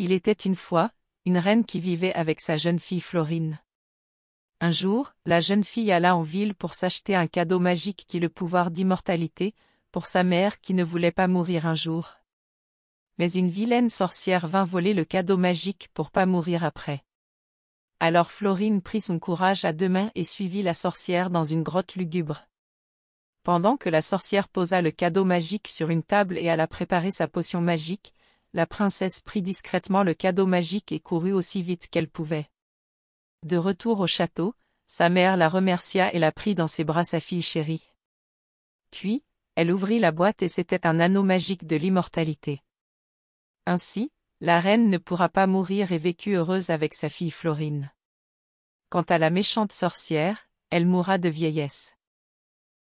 Il était une fois, une reine qui vivait avec sa jeune fille Florine. Un jour, la jeune fille alla en ville pour s'acheter un cadeau magique qui le pouvoir d'immortalité, pour sa mère qui ne voulait pas mourir un jour. Mais une vilaine sorcière vint voler le cadeau magique pour pas mourir après. Alors Florine prit son courage à deux mains et suivit la sorcière dans une grotte lugubre. Pendant que la sorcière posa le cadeau magique sur une table et alla préparer sa potion magique, la princesse prit discrètement le cadeau magique et courut aussi vite qu'elle pouvait. De retour au château, sa mère la remercia et la prit dans ses bras sa fille chérie. Puis, elle ouvrit la boîte et c'était un anneau magique de l'immortalité. Ainsi, la reine ne pourra pas mourir et vécut heureuse avec sa fille Florine. Quant à la méchante sorcière, elle mourra de vieillesse.